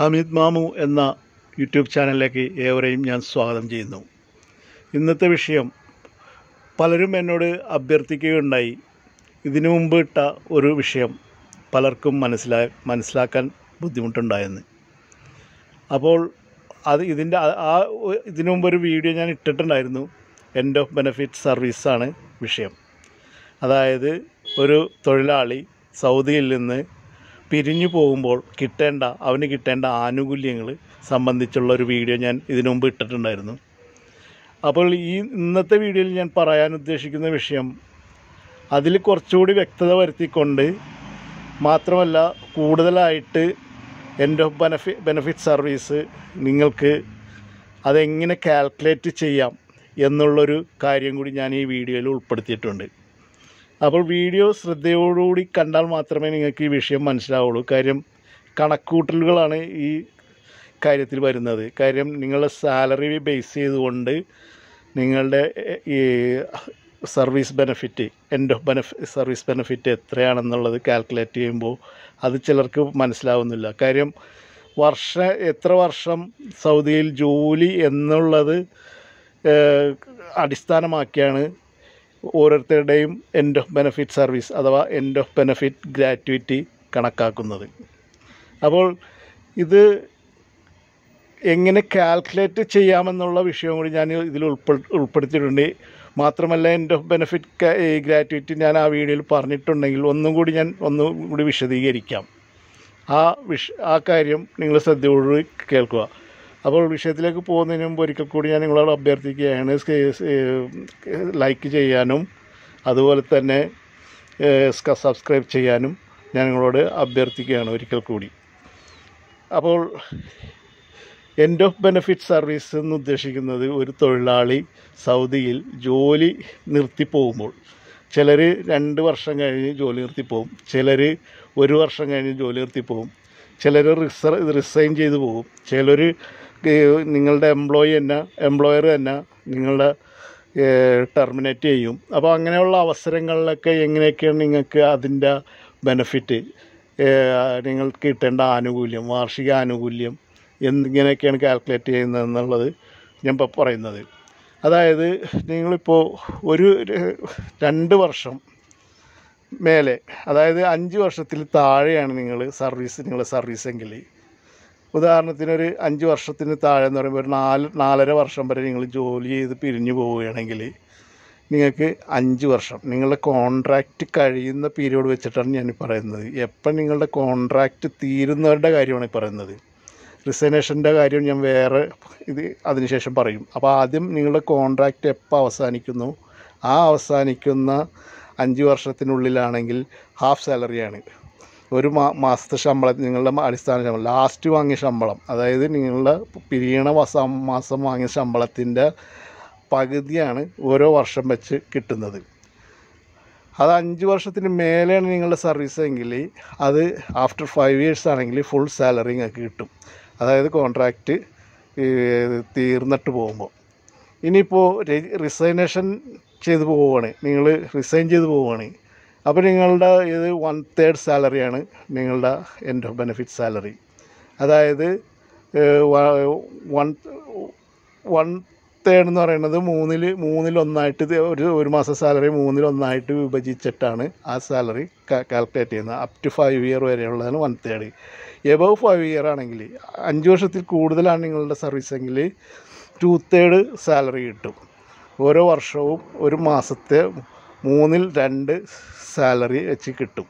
ഹമീദ് മാമു എന്ന യൂട്യൂബ് ചാനലിലേക്ക് ഏവരെയും ഞാൻ സ്വാഗതം ചെയ്യുന്നു ഇന്നത്തെ വിഷയം പലരും എന്നോട് അഭ്യർത്ഥിക്കുകയുണ്ടായി ഇതിനു മുമ്പ് ഇട്ട ഒരു വിഷയം പലർക്കും മനസ്സിലാ മനസ്സിലാക്കാൻ ബുദ്ധിമുട്ടുണ്ടായെന്ന് അപ്പോൾ അത് ഇതിൻ്റെ ആ ഇതിനു മുമ്പ് ഒരു വീഡിയോ ഞാൻ ഇട്ടിട്ടുണ്ടായിരുന്നു എൻഡ് ഓഫ് ബെനഫിറ്റ് സർവീസാണ് വിഷയം അതായത് ഒരു തൊഴിലാളി സൗദിയിൽ നിന്ന് പിരിഞ്ഞു പോകുമ്പോൾ കിട്ടേണ്ട അവന് കിട്ടേണ്ട ആനുകൂല്യങ്ങൾ സംബന്ധിച്ചുള്ള ഒരു വീഡിയോ ഞാൻ ഇതിനു മുമ്പ് ഇട്ടിട്ടുണ്ടായിരുന്നു അപ്പോൾ ഈ ഇന്നത്തെ വീഡിയോയിൽ ഞാൻ പറയാൻ ഉദ്ദേശിക്കുന്ന വിഷയം അതിൽ കുറച്ചുകൂടി വ്യക്തത വരുത്തിക്കൊണ്ട് മാത്രമല്ല കൂടുതലായിട്ട് എൻ്റെ ബെനഫി ബെനഫിറ്റ് സർവീസ് നിങ്ങൾക്ക് അതെങ്ങനെ കാൽക്കുലേറ്റ് ചെയ്യാം എന്നുള്ളൊരു കാര്യം കൂടി ഞാൻ ഈ വീഡിയോയിൽ ഉൾപ്പെടുത്തിയിട്ടുണ്ട് അപ്പോൾ വീഡിയോ ശ്രദ്ധയോടുകൂടി കണ്ടാൽ മാത്രമേ നിങ്ങൾക്ക് ഈ വിഷയം മനസ്സിലാവുള്ളൂ കാര്യം കണക്കൂട്ടലുകളാണ് ഈ കാര്യത്തിൽ വരുന്നത് കാര്യം നിങ്ങളുടെ സാലറി ബേസ് ചെയ്തുകൊണ്ട് നിങ്ങളുടെ ഈ service benefit end of benefit service benefit എത്രയാണെന്നുള്ളത് കാൽക്കുലേറ്റ് ചെയ്യുമ്പോൾ അത് ചിലർക്ക് മനസ്സിലാവുന്നില്ല കാര്യം വർഷ എത്ര വർഷം സൗദിയിൽ ജോലി എന്നുള്ളത് അടിസ്ഥാനമാക്കിയാണ് ഓരോരുത്തരുടെയും എൻഡ് ഓഫ് ബെനഫിറ്റ് സർവീസ് അഥവാ എൻഡ് ഓഫ് ബെനഫിറ്റ് ഗ്രാറ്റുവിറ്റി കണക്കാക്കുന്നത് അപ്പോൾ ഇത് എങ്ങനെ കാൽക്കുലേറ്റ് ചെയ്യാമെന്നുള്ള വിഷയം കൂടി ഞാൻ ഇതിൽ ഉൾപ്പെടുത്തിയിട്ടുണ്ട് മാത്രമല്ല എൻ്റെ ബെനിഫിറ്റ് ഗ്രാറ്റുവിറ്റി ഞാൻ ആ വീഡിയോയിൽ പറഞ്ഞിട്ടുണ്ടെങ്കിൽ ഒന്നും കൂടി ഞാൻ ഒന്നും കൂടി വിശദീകരിക്കാം ആ വിഷ ആ കാര്യം നിങ്ങൾ ശ്രദ്ധയോട് കേൾക്കുക അപ്പോൾ വിഷയത്തിലേക്ക് പോകുന്നതിന് മുമ്പ് ഒരിക്കൽ കൂടി ഞാൻ നിങ്ങളോട് അഭ്യർത്ഥിക്കുകയാണ് ലൈക്ക് ചെയ്യാനും അതുപോലെ തന്നെ സബ്സ്ക്രൈബ് ചെയ്യാനും ഞാൻ നിങ്ങളോട് അഭ്യർത്ഥിക്കുകയാണ് ഒരിക്കൽ കൂടി അപ്പോൾ എൻഡ് ഓഫ് ബെനഫിറ്റ് സർവീസ് എന്ന് ഉദ്ദേശിക്കുന്നത് ഒരു തൊഴിലാളി സൗദിയിൽ ജോലി നിർത്തിപ്പോകുമ്പോൾ ചിലർ രണ്ട് വർഷം കഴിഞ്ഞ് ജോലി നിർത്തിപ്പോകും ചിലർ ഒരു വർഷം കഴിഞ്ഞ് ജോലി നിർത്തിപ്പോകും ചിലർ റിസ റിസൈൻ ചെയ്തു പോകും ചിലർ നിങ്ങളുടെ എംപ്ലോയി തന്നെ എംപ്ലോയർ തന്നെ നിങ്ങളുടെ ടെർമിനേറ്റ് ചെയ്യും അപ്പോൾ അങ്ങനെയുള്ള അവസരങ്ങളിലൊക്കെ എങ്ങനെയൊക്കെയാണ് നിങ്ങൾക്ക് അതിൻ്റെ ബെനഫിറ്റ് നിങ്ങൾക്ക് കിട്ടേണ്ട ആനുകൂല്യം വാർഷിക ആനുകൂല്യം എന്തിങ്ങനെയൊക്കെയാണ് കാൽക്കുലേറ്റ് ചെയ്യുന്നത് എന്നുള്ളത് ഞാൻ ഇപ്പോൾ പറയുന്നത് അതായത് നിങ്ങളിപ്പോൾ ഒരു രണ്ട് വർഷം മേലെ അതായത് അഞ്ച് വർഷത്തിൽ താഴെയാണ് നിങ്ങൾ സർവീസ് നിങ്ങൾ സർവീസെങ്കിൽ ഉദാഹരണത്തിന് ഒരു അഞ്ച് വർഷത്തിന് താഴെ എന്ന് പറയുമ്പോൾ ഒരു നാല് നാലര വർഷം വരെ നിങ്ങൾ ജോലി ചെയ്ത് പിരിഞ്ഞു പോവുകയാണെങ്കിൽ നിങ്ങൾക്ക് അഞ്ച് വർഷം നിങ്ങളുടെ കോൺട്രാക്റ്റ് കഴിയുന്ന പീരീഡ് വെച്ചിട്ടാണ് ഞാൻ പറയുന്നത് എപ്പം നിങ്ങളുടെ കോൺട്രാക്റ്റ് തീരുന്നവരുടെ കാര്യമാണ് ഈ പറയുന്നത് റിസൈനേഷൻ്റെ കാര്യം ഞാൻ വേറെ ഇത് അതിനുശേഷം പറയും അപ്പോൾ ആദ്യം നിങ്ങളുടെ കോൺട്രാക്റ്റ് എപ്പോൾ അവസാനിക്കുന്നു ആ അവസാനിക്കുന്ന അഞ്ച് വർഷത്തിനുള്ളിലാണെങ്കിൽ ഹാഫ് സാലറിയാണ് ഒരു മാ മാസത്തെ ശമ്പളം നിങ്ങളുടെ അടിസ്ഥാന ശമ്പളം ലാസ്റ്റ് വാങ്ങിയ ശമ്പളം അതായത് നിങ്ങളുടെ പിരിയണ മാസം വാങ്ങിയ ശമ്പളത്തിൻ്റെ പകുതിയാണ് ഓരോ വർഷം വെച്ച് കിട്ടുന്നത് അത് അഞ്ച് വർഷത്തിന് മേലെയാണ് നിങ്ങളുടെ സർവീസ് എങ്കിൽ അത് ആഫ്റ്റർ ഫൈവ് ഇയേഴ്സ് ആണെങ്കിൽ ഫുൾ സാലറി നിങ്ങൾക്ക് കിട്ടും അതായത് കോൺട്രാക്റ്റ് തീർന്നിട്ട് പോകുമ്പോൾ ഇനിയിപ്പോൾ റിസൈനേഷൻ ചെയ്തു പോവുകയാണ് നിങ്ങൾ റിസൈൻ ചെയ്തു പോവുകയാണ് അപ്പോൾ നിങ്ങളുടെ ഇത് വൺ തേർഡ് സാലറിയാണ് നിങ്ങളുടെ എൻഡ് ഓഫ് ബെനിഫിറ്റ് സാലറി അതായത് വൺ വൺ തേർഡ് എന്ന് പറയുന്നത് മൂന്നിൽ മൂന്നിലൊന്നായിട്ട് ഒരു ഒരു മാസം സാലറി മൂന്നിലൊന്നായിട്ട് വിഭജിച്ചിട്ടാണ് ആ സാലറി കാൽക്കുലേറ്റ് ചെയ്യുന്നത് അപ് ടു ഫൈവ് ഇയർ വരെയുള്ളതാണ് one third above five year ആണെങ്കിൽ അഞ്ച് വർഷത്തിൽ കൂടുതലാണ് നിങ്ങളുടെ സർവീസെങ്കിൽ ടു തേർഡ് സാലറി കിട്ടും ഓരോ വർഷവും ഒരു മാസത്തെ മൂന്നിൽ രണ്ട് സാലറി വെച്ച് കിട്ടും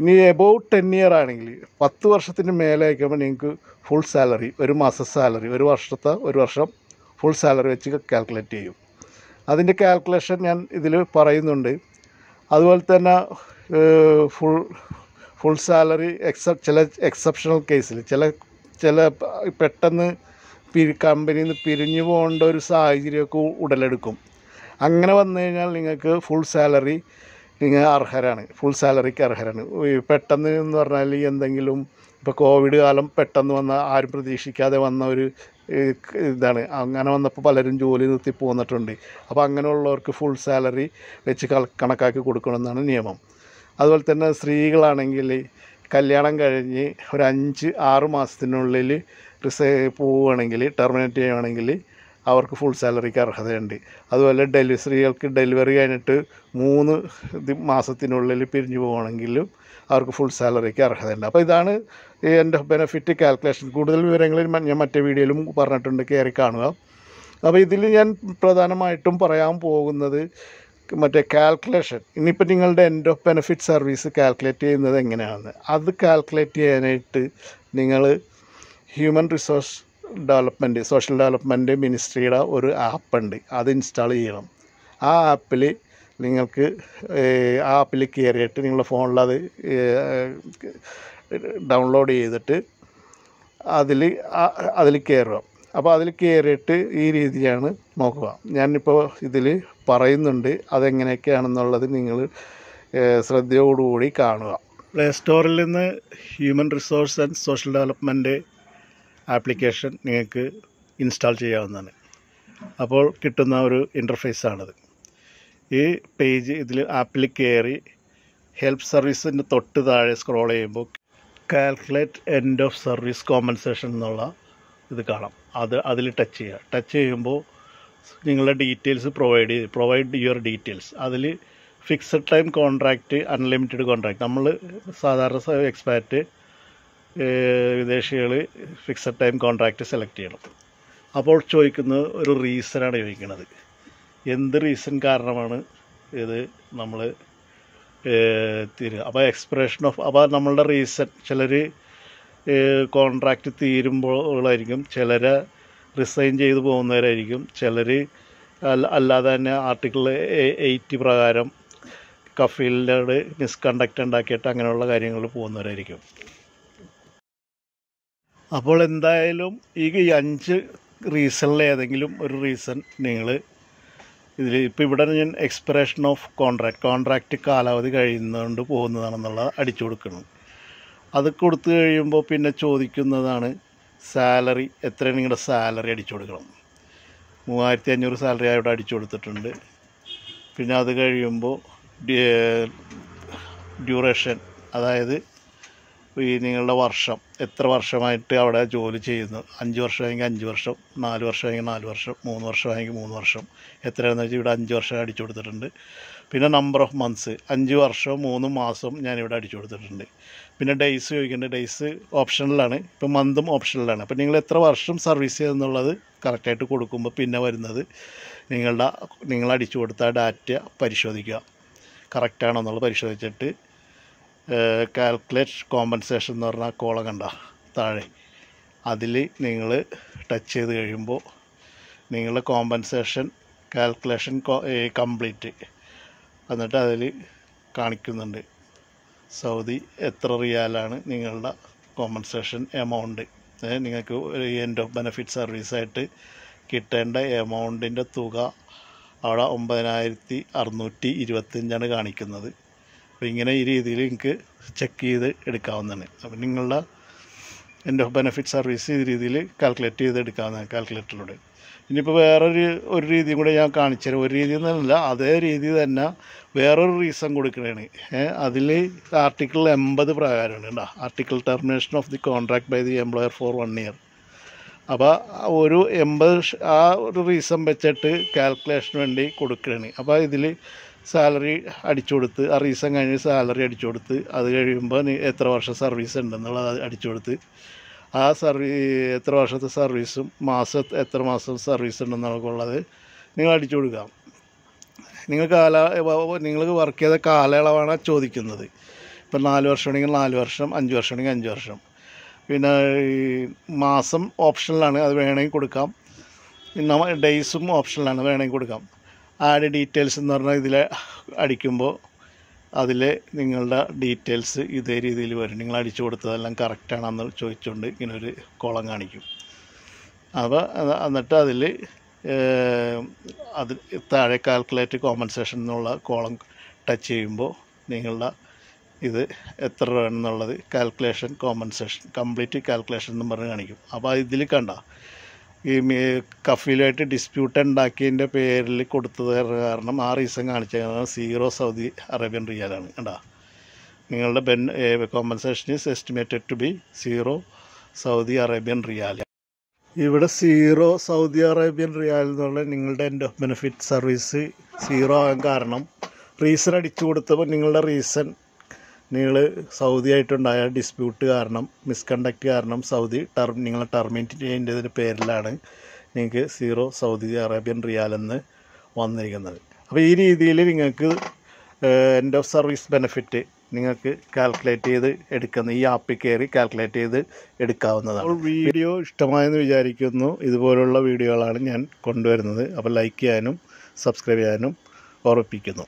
ഇനി എബവ് ടെൻ ഇയർ ആണെങ്കിൽ പത്ത് വർഷത്തിന് മേലെ ആയിക്കുമ്പോൾ നിങ്ങൾക്ക് ഫുൾ സാലറി ഒരു മാസ സാലറി ഒരു വർഷത്തെ ഒരു വർഷം ഫുൾ സാലറി വെച്ച് കാൽക്കുലേറ്റ് ചെയ്യും അതിൻ്റെ കാൽക്കുലേഷൻ ഞാൻ ഇതിൽ പറയുന്നുണ്ട് അതുപോലെ തന്നെ ഫുൾ ഫുൾ സാലറി എക്സ ചില എക്സെപ്ഷണൽ കേസിൽ ചില ചില പെട്ടെന്ന് പിരി കമ്പനിയിൽ നിന്ന് പിരിഞ്ഞു പോകേണ്ട ഒരു സാഹചര്യമൊക്കെ ഉടലെടുക്കും അങ്ങനെ വന്നു കഴിഞ്ഞാൽ നിങ്ങൾക്ക് ഫുൾ സാലറി നിങ്ങൾ അർഹരാണ് ഫുൾ സാലറിക്ക് അർഹരാണ് പെട്ടെന്ന് എന്ന് പറഞ്ഞാൽ എന്തെങ്കിലും ഇപ്പോൾ കോവിഡ് കാലം പെട്ടെന്ന് വന്ന ആരും പ്രതീക്ഷിക്കാതെ വന്ന ഒരു ഇതാണ് അങ്ങനെ വന്നപ്പോൾ പലരും ജോലി നിർത്തി പോന്നിട്ടുണ്ട് അപ്പോൾ അങ്ങനെയുള്ളവർക്ക് ഫുൾ സാലറി വെച്ച് കണക്കാക്കി കൊടുക്കണമെന്നാണ് നിയമം അതുപോലെ തന്നെ സ്ത്രീകളാണെങ്കിൽ കല്യാണം കഴിഞ്ഞ് ഒരു അഞ്ച് ആറ് മാസത്തിനുള്ളിൽ റിസൈ പോവുകയാണെങ്കിൽ ടെർമിനേറ്റ് ചെയ്യുകയാണെങ്കിൽ അവർക്ക് ഫുൾ സാലറിക്ക് അർഹതയുണ്ട് അതുപോലെ ഡെലിവറി സ്ത്രീകൾക്ക് ഡെലിവറി കഴിഞ്ഞിട്ട് മൂന്ന് മാസത്തിനുള്ളിൽ പിരിഞ്ഞു പോകണമെങ്കിലും അവർക്ക് ഫുൾ സാലറിക്ക് അർഹതയുണ്ട് അപ്പോൾ ഇതാണ് എൻ്റെ ബെനഫിറ്റ് കാൽക്കുലേഷൻ കൂടുതൽ വിവരങ്ങൾ ഞാൻ മറ്റേ വീഡിയോയിലും പറഞ്ഞിട്ടുണ്ട് കയറി കാണുക അപ്പോൾ ഇതിൽ ഞാൻ പ്രധാനമായിട്ടും പറയാൻ പോകുന്നത് മറ്റേ കാൽക്കുലേഷൻ ഇനിയിപ്പോൾ നിങ്ങളുടെ end of benefit service calculate ചെയ്യുന്നത് എങ്ങനെയാണ് അത് കാൽക്കുലേറ്റ് ചെയ്യാനായിട്ട് നിങ്ങൾ human resource development social development മിനിസ്ട്രിയുടെ ഒരു ആപ്പുണ്ട് അത് ഇൻസ്റ്റാൾ ചെയ്യണം ആ ആപ്പിൽ നിങ്ങൾക്ക് ആ ആപ്പിൽ കയറിയിട്ട് നിങ്ങളുടെ ഫോണിൽ അത് ഡൗൺലോഡ് ചെയ്തിട്ട് അതിൽ അതിൽ കയറുക അപ്പോൾ അതിൽ കയറിയിട്ട് ഈ രീതിയാണ് നോക്കുക ഞാനിപ്പോൾ ഇതിൽ പറയുന്നുണ്ട് അതെങ്ങനെയൊക്കെയാണെന്നുള്ളത് നിങ്ങൾ ശ്രദ്ധയോടുകൂടി കാണുക പ്ലേ സ്റ്റോറിൽ നിന്ന് human resource and social development application നിങ്ങൾക്ക് ഇൻസ്റ്റാൾ ചെയ്യാവുന്നതാണ് അപ്പോൾ കിട്ടുന്ന ഒരു ഇൻ്റർഫേസാണത് ഈ പേജ് ഇതിൽ ആപ്പിൽ കയറി ഹെൽപ്പ് സർവീസിൻ്റെ തൊട്ട് താഴെ സ്ക്രോൾ ചെയ്യുമ്പോൾ calculate end of service compensation എന്നുള്ള ഇത് കാണാം അത് അതിൽ ടച്ച് ചെയ്യുക ടച്ച് ചെയ്യുമ്പോൾ നിങ്ങളുടെ ഡീറ്റെയിൽസ് പ്രൊവൈഡ് ചെയ്ത് പ്രൊവൈഡ് യുവർ ഡീറ്റെയിൽസ് അതിൽ fixed time contract unlimited contract നമ്മൾ സാധാരണ എക്സ്പാറ്റ് വിദേശികൾ ഫിക്സഡ് ടൈം കോൺട്രാക്റ്റ് സെലക്ട് ചെയ്യണം അപ്പോൾ ചോദിക്കുന്നത് ഒരു റീസണാണ് ചോദിക്കുന്നത് എന്ത് റീസൺ കാരണമാണ് ഇത് നമ്മൾ തീരുക അപ്പോൾ എക്സ്പ്രഷൻ ഓഫ് അപ്പോൾ നമ്മളുടെ റീസൺ ചിലർ കോൺട്രാക്റ്റ് തീരുമ്പോഴായിരിക്കും ചിലർ റിസൈൻ ചെയ്ത് പോകുന്നവരായിരിക്കും ചിലർ അല്ലാതെ തന്നെ ആർട്ടിക്കിൾ എയ്റ്റി പ്രകാരം കഫീലിനോട് മിസ്കണ്ടക്റ്റ് ഉണ്ടാക്കിയിട്ട് അങ്ങനെയുള്ള കാര്യങ്ങൾ പോകുന്നവരായിരിക്കും അപ്പോൾ എന്തായാലും ഈ അഞ്ച് റീസണിൽ ഏതെങ്കിലും ഒരു റീസൺ നിങ്ങൾ ഇതിൽ ഇപ്പോൾ ഇവിടെ ഞാൻ എക്സ്പിറേഷൻ ഓഫ് കോൺട്രാക്റ്റ് കോൺട്രാക്റ്റ് കാലാവധി കഴിയുന്നതുകൊണ്ട് പോകുന്നതാണെന്നുള്ളത് അടിച്ചു കൊടുക്കണം അത് കൊടുത്തു കഴിയുമ്പോൾ പിന്നെ ചോദിക്കുന്നതാണ് സാലറി എത്രയാണ് നിങ്ങളുടെ സാലറി അടിച്ചു കൊടുക്കണം മൂവായിരത്തി അഞ്ഞൂറ് സാലറി ആയിട്ട് അടിച്ചു കൊടുത്തിട്ടുണ്ട് പിന്നെ അത് കഴിയുമ്പോൾ ഡ്യൂറേഷൻ അതായത് ഈ നിങ്ങളുടെ വർഷം എത്ര വർഷമായിട്ട് അവിടെ ജോലി ചെയ്യുന്നു അഞ്ച് വർഷമെങ്കിൽ അഞ്ച് വർഷം നാല് വർഷമെങ്കിൽ നാല് വർഷം മൂന്ന് വർഷമായെങ്കിൽ മൂന്ന് വർഷം എത്രയാണെന്ന് വെച്ചാൽ ഇവിടെ അഞ്ച് വർഷം അടിച്ചു കൊടുത്തിട്ടുണ്ട് പിന്നെ നമ്പർ ഓഫ് മന്ത്സ് അഞ്ച് വർഷവും മൂന്ന് മാസവും ഇവിടെ അടിച്ചു കൊടുത്തിട്ടുണ്ട് പിന്നെ ഡേയ്സ് ചോദിക്കേണ്ടത് ഡേയ്സ് ഓപ്ഷനിലാണ് ഇപ്പോൾ മന്തും ഓപ്ഷനിലാണ് അപ്പോൾ നിങ്ങൾ എത്ര വർഷം സർവീസ് ചെയ്തെന്നുള്ളത് കറക്റ്റായിട്ട് കൊടുക്കുമ്പോൾ പിന്നെ വരുന്നത് നിങ്ങളുടെ നിങ്ങൾ കൊടുത്ത ഡാറ്റ പരിശോധിക്കുക കറക്റ്റാണോ എന്നുള്ളത് പരിശോധിച്ചിട്ട് കാൽക്കുലേറ്റ് കോമ്പൻസേഷൻ എന്ന് പറഞ്ഞാൽ കോളം കണ്ട താഴെ അതിൽ നിങ്ങൾ ടച്ച് ചെയ്ത് കഴിയുമ്പോൾ നിങ്ങളുടെ കോമ്പൻസേഷൻ കാൽക്കുലേഷൻ കംപ്ലീറ്റ് എന്നിട്ട് അതിൽ കാണിക്കുന്നുണ്ട് സൗദി എത്ര റിയാലാണ് നിങ്ങളുടെ കോമ്പൻസേഷൻ എമൗണ്ട് നിങ്ങൾക്ക് എൻഡ് ഓഫ് ബെനഫിറ്റ് സർവീസായിട്ട് കിട്ടേണ്ട എമൗണ്ടിൻ്റെ തുക അവിടെ ഒമ്പതിനായിരത്തി അറുന്നൂറ്റി ഇരുപത്തഞ്ചാണ് കാണിക്കുന്നത് അപ്പോൾ ഇങ്ങനെ ഈ രീതിയിൽ എനിക്ക് ചെക്ക് ചെയ്ത് എടുക്കാവുന്നതാണ് അപ്പം നിങ്ങളുടെ എൻ്റെ ബെനഫിറ്റ് സർവീസ് ഈ രീതിയിൽ കാൽക്കുലേറ്റ് ചെയ്ത് എടുക്കാവുന്നതാണ് കാൽക്കുലേറ്ററിലൂടെ ഇനിയിപ്പോൾ വേറൊരു ഒരു രീതിയും കൂടെ ഞാൻ കാണിച്ചുതരാം ഒരു രീതി എന്നല്ല അതേ രീതി തന്നെ വേറൊരു റീസൺ കൊടുക്കണതാണ് അതിൽ ആർട്ടിക്കിൾ എൺപത് പ്രകാരമാണ് കേട്ടോ article termination of the contract by the employer for one year അപ്പോൾ ഒരു എൺപത് ആ ഒരു റീസൺ വെച്ചിട്ട് കാൽക്കുലേഷന് വേണ്ടി കൊടുക്കുകയാണ് അപ്പോൾ ഇതിൽ സാലറി അടിച്ചു കൊടുത്ത് ആ റീസൺ കഴിഞ്ഞ് സാലറി അടിച്ചു കൊടുത്ത് അത് കഴിയുമ്പോൾ എത്ര വർഷം സർവീസ് ഉണ്ടെന്നുള്ളത് അടിച്ചു കൊടുത്ത് ആ സർവീ എത്ര വർഷത്തെ സർവീസും മാസം എത്ര മാസം സർവീസ് ഉണ്ടെന്നുള്ളത് നിങ്ങൾ അടിച്ചു കൊടുക്കാം നിങ്ങൾ കാല നിങ്ങൾക്ക് വർക്ക് ചെയ്ത കാലയളവാണ് ചോദിക്കുന്നത് ഇപ്പം നാല് വർഷമാണെങ്കിൽ നാല് വർഷം അഞ്ച് വർഷമാണെങ്കിൽ അഞ്ച് വർഷം പിന്നെ ഈ മാസം ഓപ്ഷനിലാണ് അത് വേണമെങ്കിൽ കൊടുക്കാം ഡേയ്സും ഓപ്ഷനിലാണ് വേണമെങ്കിൽ കൊടുക്കാം ആഡ് ഡീറ്റെയിൽസ് എന്ന് പറഞ്ഞാൽ ഇതിൽ അടിക്കുമ്പോൾ അതിൽ നിങ്ങളുടെ ഡീറ്റെയിൽസ് ഇതേ രീതിയിൽ വരും നിങ്ങൾ അടിച്ചു കൊടുത്തതെല്ലാം കറക്റ്റാണെന്ന് ചോദിച്ചുകൊണ്ട് ഇങ്ങനെ ഒരു കോളം കാണിക്കും അപ്പോൾ എന്നിട്ട് അതിൽ അത് താഴെ കാൽക്കുലേറ്റ് കോമ്പൻസേഷൻ എന്നുള്ള കോളം ടച്ച് ചെയ്യുമ്പോൾ നിങ്ങളുടെ ഇത് എത്ര രൂപ എന്നുള്ളത് കാൽക്കുലേഷൻ കോമ്പൻസേഷൻ കംപ്ലീറ്റ് കാൽക്കുലേഷൻ എന്ന് പറഞ്ഞ് കാണിക്കും അപ്പോൾ ഇതിൽ കണ്ട ഈ കഫിലായിട്ട് ഡിസ്പ്യൂട്ട് ഉണ്ടാക്കിയതിൻ്റെ പേരിൽ കൊടുത്തത് കാരണം ആ റീസൺ കാണിച്ച സീറോ സൗദി അറേബ്യൻ റിയാലാണ് കേട്ടോ നിങ്ങളുടെ ben compensation is estimated to be zero Saudi Arabian riyal ഇവിടെ സീറോ സൗദി അറേബ്യൻ റിയാൽ എന്നുള്ള നിങ്ങളുടെ end of benefit service zero ആകാൻ കാരണം റീസൺ അടിച്ചു കൊടുത്തപ്പോൾ നിങ്ങളുടെ റീസൺ നിങ്ങൾ സൗദിയായിട്ടുണ്ടായ ഡിസ്പ്യൂട്ട് കാരണം മിസ്കണ്ടക്ട് കാരണം സൗദി ടെർ നിങ്ങളെ ടെർമിനേറ്റ് ചെയ്യേണ്ടതിന് പേരിലാണ് നിങ്ങൾക്ക് സീറോ സൗദി അറേബ്യൻ എന്ന് വന്നിരിക്കുന്നത് അപ്പോൾ ഈ രീതിയിൽ നിങ്ങൾക്ക് എൻഡ് ഓഫ് സർവീസ് ബെനിഫിറ്റ് നിങ്ങൾക്ക് കാൽക്കുലേറ്റ് ചെയ്ത് എടുക്കുന്ന ഈ ആപ്പിൽ കയറി കാൽക്കുലേറ്റ് ചെയ്ത് എടുക്കാവുന്നതാണ് വീഡിയോ ഇഷ്ടമായെന്ന് വിചാരിക്കുന്നു ഇതുപോലുള്ള വീഡിയോകളാണ് ഞാൻ കൊണ്ടുവരുന്നത് അപ്പോൾ ലൈക്ക് ചെയ്യാനും സബ്സ്ക്രൈബ് ചെയ്യാനും ഓർമ്മിപ്പിക്കുന്നു